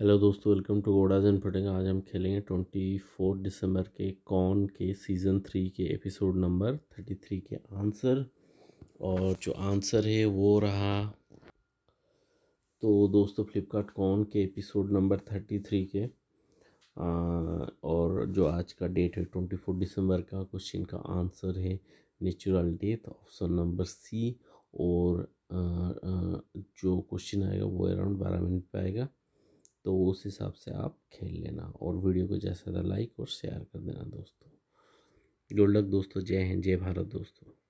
hello दोस्तों welcome to गोडाज and फटिंग आज हम खेलेंगे ट्वेंटी फोर दिसंबर के कॉन के सीज़न थ्री के एपिसोड नंबर थर्टी थ्री के आंसर और जो आंसर है वो रहा तो दोस्तों फ्लिपकार्ट कॉन के एपिसोड नंबर थर्टी थ्री के आ, और जो आज का डेट है ट्वेंटी फोर दिसंबर का क्वेश्चन का आंसर है natural death option number C और आ, आ, जो क्वेश्चन आएगा वो अराउंड बारह मिनट पर आएगा तो उस हिसाब से आप खेल लेना और वीडियो को ज़्यादा से ज़्यादा लाइक और शेयर कर देना दोस्तों गुड लक दोस्तों जय हिंद जय भारत दोस्तों